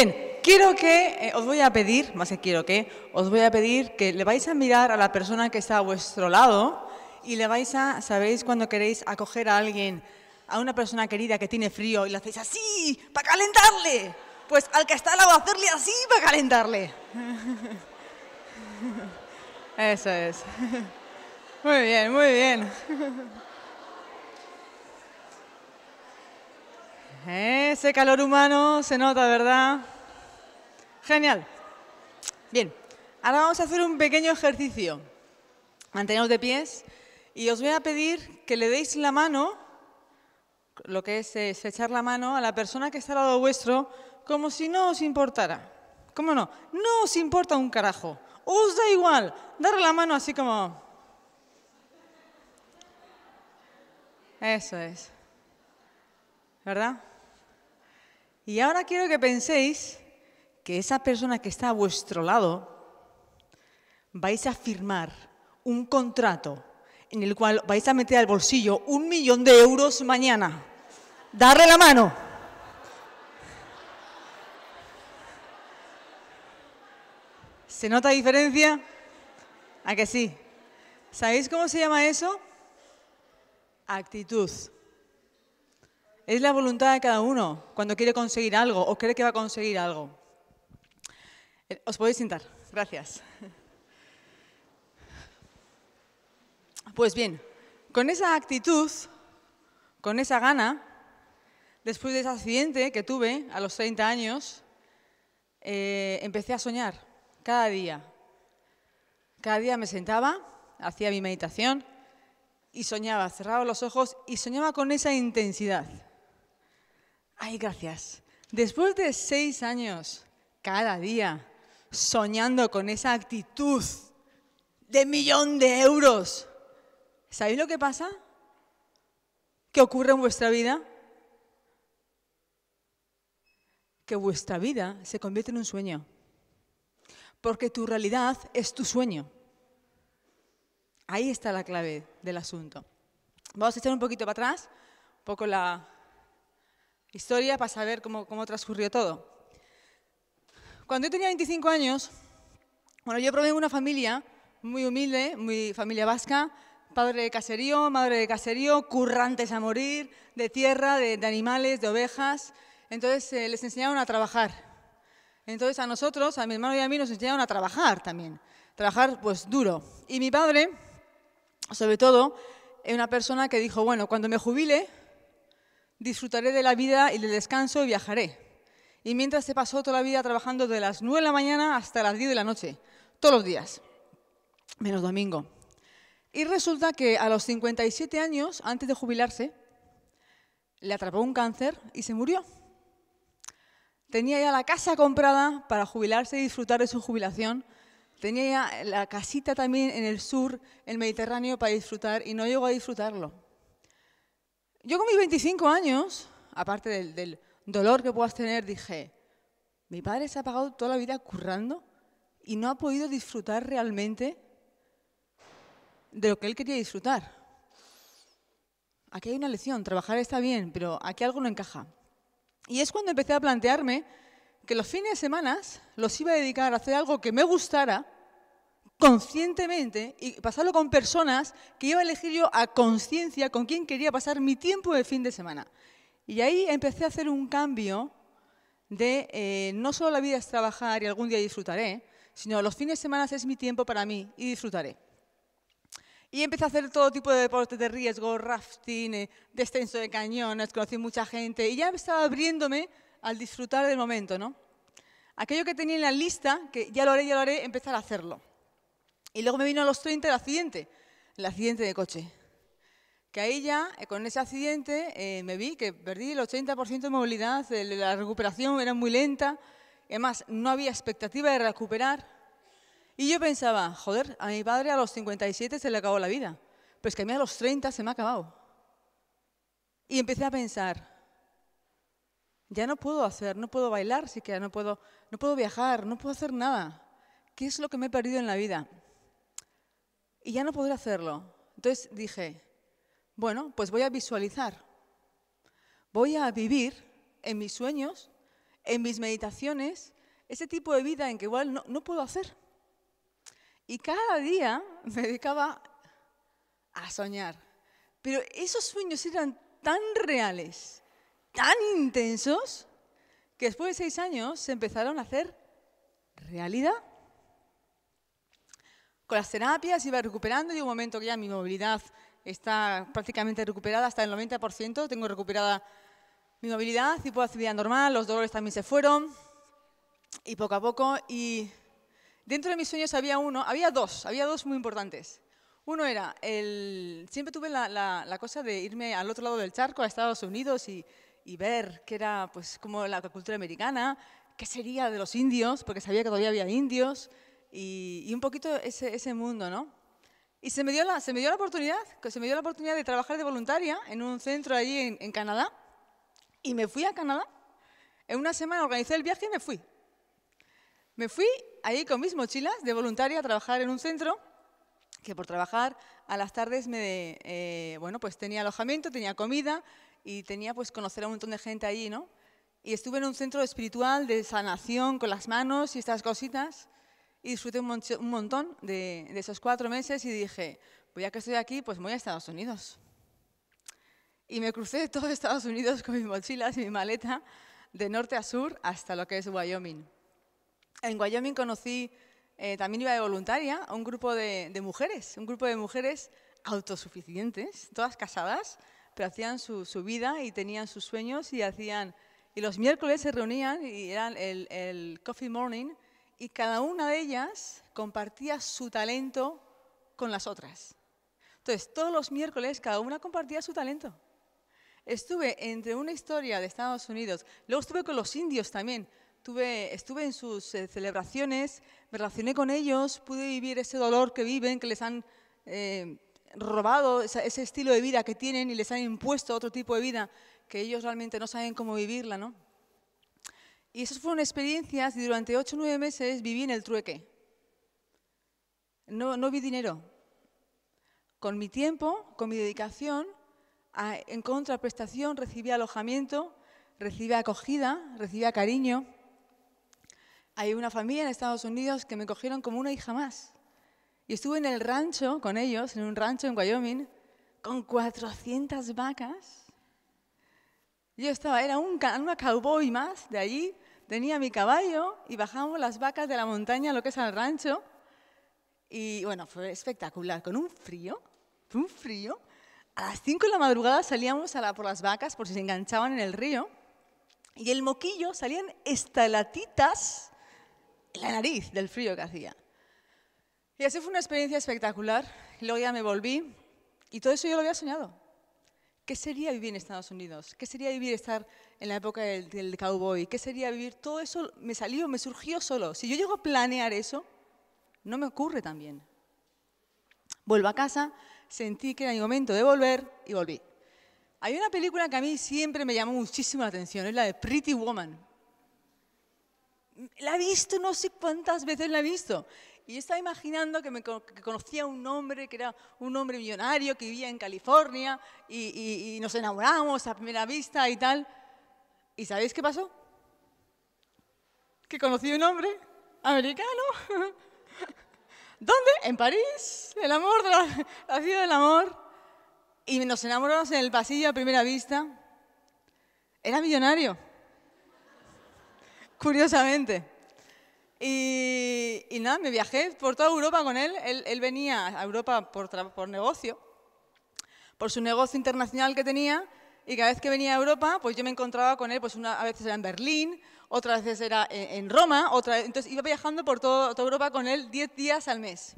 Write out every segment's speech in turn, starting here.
Bien, quiero que, eh, os voy a pedir, más que quiero que, os voy a pedir que le vais a mirar a la persona que está a vuestro lado y le vais a, sabéis, cuando queréis acoger a alguien, a una persona querida que tiene frío y le hacéis así, para calentarle. Pues al que está al lado, hacerle así para calentarle. Eso es. Muy bien, muy bien. Ese calor humano se nota, ¿verdad? Genial. Bien, ahora vamos a hacer un pequeño ejercicio. Manteneos de pies y os voy a pedir que le deis la mano, lo que es echar la mano, a la persona que está al lado vuestro, como si no os importara. ¿Cómo no? No os importa un carajo. Os da igual. Darle la mano así como... Eso es. ¿Verdad? Y ahora quiero que penséis que esa persona que está a vuestro lado, vais a firmar un contrato en el cual vais a meter al bolsillo un millón de euros mañana. Darle la mano. ¿Se nota diferencia? ¿A que sí? ¿Sabéis cómo se llama eso? Actitud. Es la voluntad de cada uno cuando quiere conseguir algo o cree que va a conseguir algo. Eh, os podéis sentar. Gracias. Pues bien, con esa actitud, con esa gana, después de ese accidente que tuve a los 30 años, eh, empecé a soñar cada día. Cada día me sentaba, hacía mi meditación y soñaba, cerraba los ojos y soñaba con esa intensidad. Ay, gracias. Después de seis años, cada día, soñando con esa actitud de millón de euros, ¿sabéis lo que pasa? ¿Qué ocurre en vuestra vida? Que vuestra vida se convierte en un sueño. Porque tu realidad es tu sueño. Ahí está la clave del asunto. Vamos a echar un poquito para atrás, un poco la, historia para saber cómo, cómo transcurrió todo. Cuando yo tenía 25 años, bueno, yo de una familia muy humilde, muy familia vasca, padre de caserío, madre de caserío, currantes a morir, de tierra, de, animales, de ovejas. Entonces eh, les enseñaron a trabajar. Entonces a nosotros, a mi hermano y a mí, nos enseñaron a trabajar también. Trabajar pues duro. Y mi padre, sobre todo, es una persona que dijo, bueno, cuando me jubile, Disfrutaré de la vida y del descanso y viajaré. Y mientras se pasó toda la vida trabajando de las 9 de la mañana hasta las 10 de la noche, todos los días, menos domingo. Y resulta que a los 57 años, antes de jubilarse, le atrapó un cáncer y se murió. Tenía ya la casa comprada para jubilarse y disfrutar de su jubilación. Tenía ya la casita también en el sur, en el Mediterráneo, para disfrutar y no llegó a disfrutarlo yo con mis 25 años, aparte del, dolor que puedas tener, dije, mi padre se ha pagado toda la vida currando y no ha podido disfrutar realmente de lo que él quería disfrutar. Aquí hay una lección, trabajar está bien, pero aquí algo no encaja. Y es cuando empecé a plantearme que los fines de semana los iba a dedicar a hacer algo que me gustara conscientemente y pasarlo con personas que iba a elegir yo a conciencia con quién quería pasar mi tiempo de fin de semana. Y ahí empecé a hacer un cambio de eh, no solo la vida es trabajar y algún día disfrutaré, sino los fines de semana es mi tiempo para mí y disfrutaré. Y empecé a hacer todo tipo de deportes de riesgo, rafting, eh, descenso de cañones, conocí mucha gente y ya estaba abriéndome al disfrutar del momento, Aquello que tenía en la lista, que ya lo haré, ya lo haré, empezar a hacerlo. Y luego me vino a los 30 el accidente, el accidente de coche. Que ahí ya, eh, con ese accidente, eh, me vi que perdí el 80% de movilidad, la recuperación era muy lenta, además no había expectativa de recuperar. Y yo pensaba, joder, a mi padre a los 57 se le acabó la vida, pero es que a mí a los 30 se me ha acabado. Y empecé a pensar, ya no puedo hacer, no puedo bailar siquiera, no puedo, no puedo viajar, no puedo hacer nada. ¿Qué es lo que me he perdido en la vida? y ya no podré hacerlo. Entonces dije, bueno, pues voy a visualizar, voy a vivir en mis sueños, en mis meditaciones, ese tipo de vida en que igual no, no puedo hacer. Y cada día me dedicaba a soñar. Pero esos sueños eran tan reales, tan intensos, que después de seis años se empezaron a hacer realidad. Con las terapias iba recuperando y un momento que ya mi movilidad está prácticamente recuperada, hasta el 90%, tengo recuperada mi movilidad y puedo hacer vida normal, los dolores también se fueron y poco a poco. Y dentro de mis sueños había uno, había dos, había dos muy importantes. Uno era, el, siempre tuve la, cosa de irme al otro lado del charco, a Estados Unidos y, ver qué era pues como la cultura americana, qué sería de los indios, porque sabía que todavía había indios, y, un poquito ese, ese, mundo, ¿no? Y se me, dio la, se me dio la oportunidad, se me dio la oportunidad de trabajar de voluntaria en un centro allí en, Canadá y me fui a Canadá. En una semana organizé el viaje y me fui. Me fui ahí con mis mochilas de voluntaria a trabajar en un centro que por trabajar a las tardes me, eh, bueno, pues tenía alojamiento, tenía comida y tenía pues conocer a un montón de gente allí, ¿no? Y estuve en un centro espiritual de sanación con las manos y estas cositas y disfruté un, montón de, esos cuatro meses y dije, pues ya que estoy aquí, pues voy a Estados Unidos. Y me crucé todo Estados Unidos con mis mochilas y mi maleta de norte a sur hasta lo que es Wyoming. En Wyoming conocí, eh, también iba de voluntaria, a un grupo de, mujeres, un grupo de mujeres autosuficientes, todas casadas, pero hacían su, vida y tenían sus sueños y hacían... Y los miércoles se reunían y eran el, el coffee morning, y cada una de ellas compartía su talento con las otras. Entonces, todos los miércoles cada una compartía su talento. Estuve entre una historia de Estados Unidos, luego estuve con los indios también, Estuve, en sus eh, celebraciones, me relacioné con ellos, pude vivir ese dolor que viven, que les han eh, robado ese estilo de vida que tienen y les han impuesto otro tipo de vida que ellos realmente no saben cómo vivirla, ¿no? Y esas fueron experiencias y durante 8 o 9 meses viví en el trueque. No, vi dinero. Con mi tiempo, con mi dedicación, en contraprestación recibí alojamiento, recibí acogida, recibí cariño. Hay una familia en Estados Unidos que me cogieron como una hija más. Y estuve en el rancho con ellos, en un rancho en Wyoming, con 400 vacas yo estaba, era un, una cowboy más de allí, tenía mi caballo y bajábamos las vacas de la montaña, lo que es al rancho. Y bueno, fue espectacular, con un frío, fue un frío. A las 5 de la madrugada salíamos a por las vacas por si se enganchaban en el río. Y el moquillo salían estalatitas en la nariz del frío que hacía. Y así fue una experiencia espectacular. luego ya me volví. Y todo eso yo lo había soñado. ¿Qué sería vivir en Estados Unidos? ¿Qué sería vivir estar en la época del, cowboy? ¿Qué sería vivir? Todo eso me salió, me surgió solo. Si yo llego a planear eso, no me ocurre también. Vuelvo a casa, sentí que era el momento de volver y volví. Hay una película que a mí siempre me llamó muchísimo la atención, es la de Pretty Woman. La he visto no sé cuántas veces la he visto y estaba imaginando que me conocía un hombre, que era un hombre millonario, que vivía en California, y, nos enamoramos a primera vista y tal. ¿Y sabéis qué pasó? Que conocí un hombre americano. ¿Dónde? En París, el amor, la ciudad del amor. Y nos enamoramos en el pasillo a primera vista. Era millonario. Curiosamente. Y, nada, me viajé por toda Europa con él. Él, venía a Europa por, por negocio, por su negocio internacional que tenía. Y cada vez que venía a Europa, pues yo me encontraba con él, pues una, a veces era en Berlín, otras veces era eh, en, Roma, otra entonces iba viajando por toda Europa con él 10 días al mes.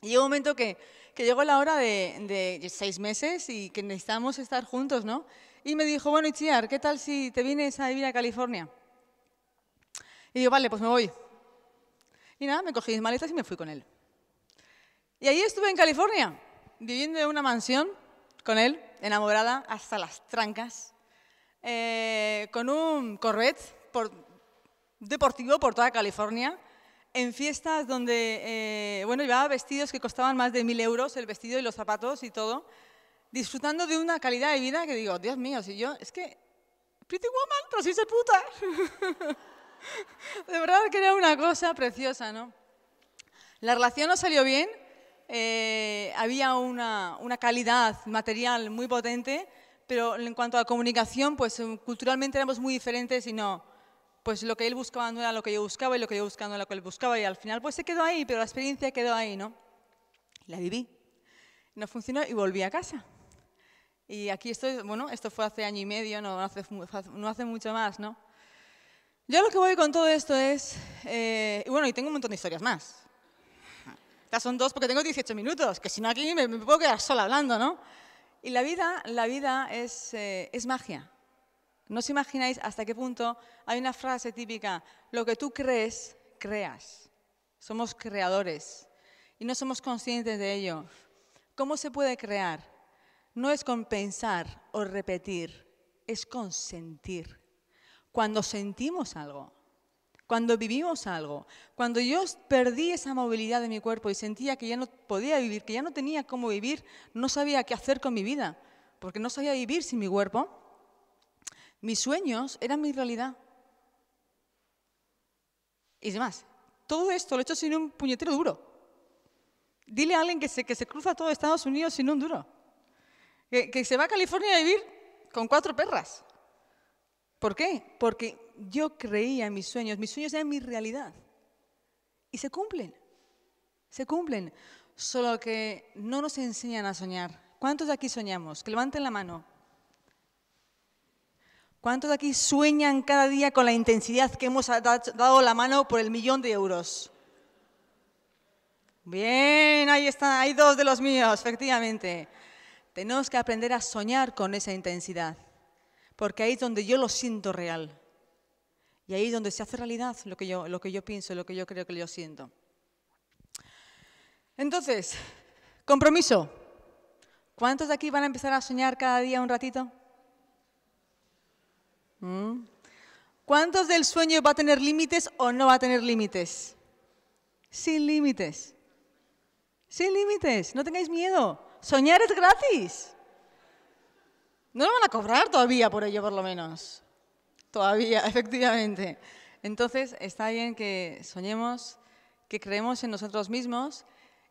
Y llegó un momento que, llegó la hora de, seis meses y que necesitábamos estar juntos, ¿no? Y me dijo, bueno, Itziar, ¿qué tal si te vienes a vivir a California? Y yo vale, pues me voy. Y nada, me cogí mis maletas y me fui con él. Y ahí estuve en California, viviendo en una mansión con él, enamorada hasta las trancas, eh, con un corvette por, deportivo por toda California, en fiestas donde, eh, bueno, llevaba vestidos que costaban más de mil euros, el vestido y los zapatos y todo, disfrutando de una calidad de vida que digo, Dios mío, si yo, es que, pretty woman, pero si se puta. De verdad que era una cosa preciosa, ¿no? La relación no salió bien, eh, había una, una, calidad material muy potente, pero en cuanto a comunicación, pues eh, culturalmente éramos muy diferentes y no, pues lo que él buscaba no era lo que yo buscaba y lo que yo buscaba no era lo que él buscaba y al final pues se quedó ahí, pero la experiencia quedó ahí, ¿no? La viví, no funcionó y volví a casa. Y aquí estoy, bueno, esto fue hace año y medio, no hace, no hace mucho más, ¿no? Yo lo que voy con todo esto es, eh, bueno, y tengo un montón de historias más. Estas son dos porque tengo 18 minutos, que si no aquí me, puedo quedar sola hablando, ¿no? Y la vida, la vida es, eh, es magia. No os imagináis hasta qué punto hay una frase típica, lo que tú crees, creas. Somos creadores y no somos conscientes de ello. ¿Cómo se puede crear? No es con pensar o repetir, es con sentir cuando sentimos algo, cuando vivimos algo. Cuando yo perdí esa movilidad de mi cuerpo y sentía que ya no podía vivir, que ya no tenía cómo vivir, no sabía qué hacer con mi vida, porque no sabía vivir sin mi cuerpo, mis sueños eran mi realidad. Y demás, todo esto lo he hecho sin un puñetero duro. Dile a alguien que se, que se cruza todo Estados Unidos sin un duro. Que, que se va a California a vivir con cuatro perras. ¿Por qué? Porque yo creía en mis sueños, mis sueños eran mi realidad. Y se cumplen, se cumplen. Solo que no nos enseñan a soñar. ¿Cuántos de aquí soñamos? Que levanten la mano. ¿Cuántos de aquí sueñan cada día con la intensidad que hemos dado la mano por el millón de euros? Bien, ahí están, hay dos de los míos, efectivamente. Tenemos que aprender a soñar con esa intensidad porque ahí es donde yo lo siento real. Y ahí es donde se hace realidad lo que yo, lo que yo pienso, lo que yo creo que yo siento. Entonces, compromiso. ¿Cuántos de aquí van a empezar a soñar cada día un ratito? ¿Mm? ¿Cuántos del sueño va a tener límites o no va a tener límites? Sin límites. Sin límites. No tengáis miedo. Soñar es gratis. No lo van a cobrar todavía por ello, por lo menos. Todavía, efectivamente. Entonces, está bien que soñemos, que creemos en nosotros mismos.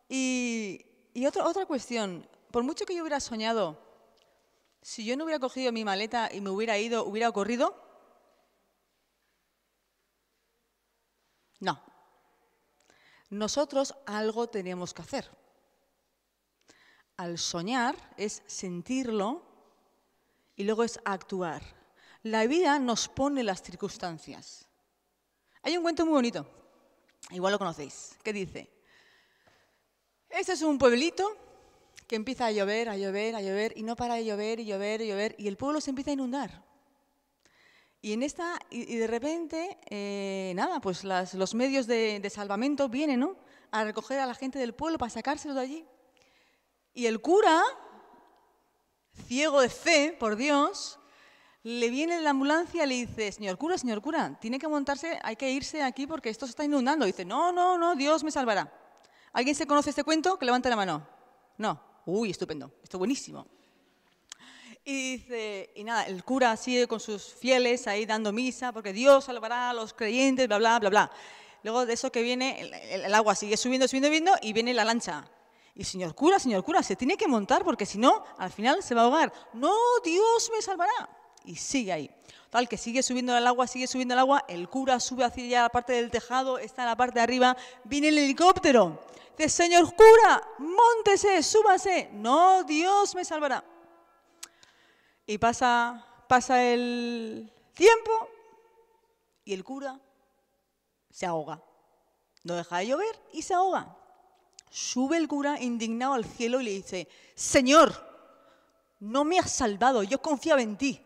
Y, otra cuestión, por mucho que yo hubiera soñado, si yo no hubiera cogido mi maleta y me hubiera ido, ¿hubiera ocurrido? No. Nosotros algo tenemos que hacer. Al soñar es sentirlo y luego es actuar. La vida nos pone las circunstancias. Hay un cuento muy bonito, igual lo conocéis, que dice, este es un pueblito que empieza a llover, a llover, a llover, y no para de llover y llover y llover, y el pueblo se empieza a inundar. Y, en esta, y, de repente, eh, nada, pues los medios de, salvamento vienen ¿no? a recoger a la gente del pueblo para sacárselo de allí. Y el cura ciego de fe por Dios, le viene la ambulancia y le dice, señor cura, señor cura, tiene que montarse, hay que irse aquí porque esto se está inundando. dice, no, no, no, Dios me salvará. ¿Alguien se conoce este cuento? Que levante la mano. No. Uy, estupendo, esto buenísimo. Y dice, y nada, el cura sigue con sus fieles ahí dando misa porque Dios salvará a los creyentes, bla, bla, bla, bla. Luego de eso que viene, el, el agua sigue subiendo, subiendo, subiendo y viene la lancha. Y señor cura, señor cura, se tiene que montar porque si no, al final se va a ahogar. No, Dios me salvará. Y sigue ahí. Tal que sigue subiendo el agua, sigue subiendo el agua, el cura sube hacia la parte del tejado, está en la parte de arriba, viene el helicóptero. Dice, señor cura, montese, súbase. No, Dios me salvará. Y pasa, pasa el tiempo y el cura se ahoga. No deja de llover y se ahoga. Sube el cura indignado al cielo y le dice, Señor, no me has salvado, yo confiaba en ti.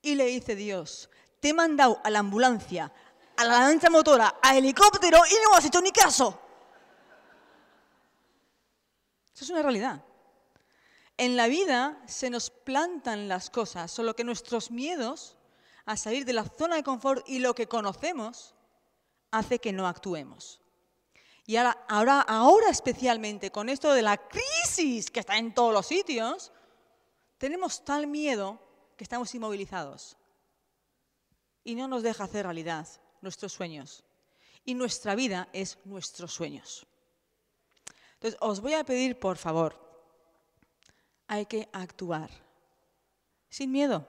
Y le dice Dios, te he mandado a la ambulancia, a la lancha motora, a helicóptero y no has hecho ni caso. Eso es una realidad. En la vida se nos plantan las cosas, solo que nuestros miedos a salir de la zona de confort y lo que conocemos hace que no actuemos. Y ahora, ahora, ahora especialmente con esto de la crisis que está en todos los sitios, tenemos tal miedo que estamos inmovilizados. Y no nos deja hacer realidad nuestros sueños. Y nuestra vida es nuestros sueños. Entonces, os voy a pedir, por favor, hay que actuar. Sin miedo.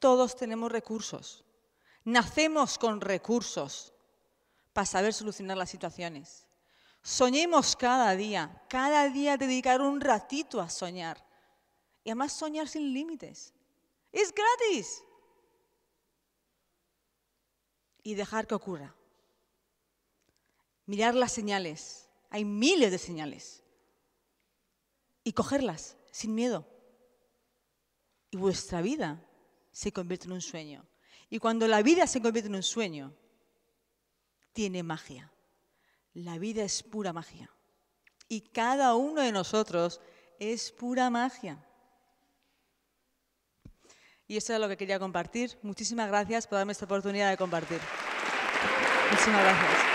Todos tenemos recursos. Nacemos con recursos para saber solucionar las situaciones. Soñemos cada día, cada día dedicar un ratito a soñar. Y además soñar sin límites. Es gratis. Y dejar que ocurra. Mirar las señales. Hay miles de señales. Y cogerlas sin miedo. Y vuestra vida se convierte en un sueño. Y cuando la vida se convierte en un sueño, tiene magia. La vida es pura magia. Y cada uno de nosotros es pura magia. Y eso es lo que quería compartir. Muchísimas gracias por darme esta oportunidad de compartir. Muchísimas gracias.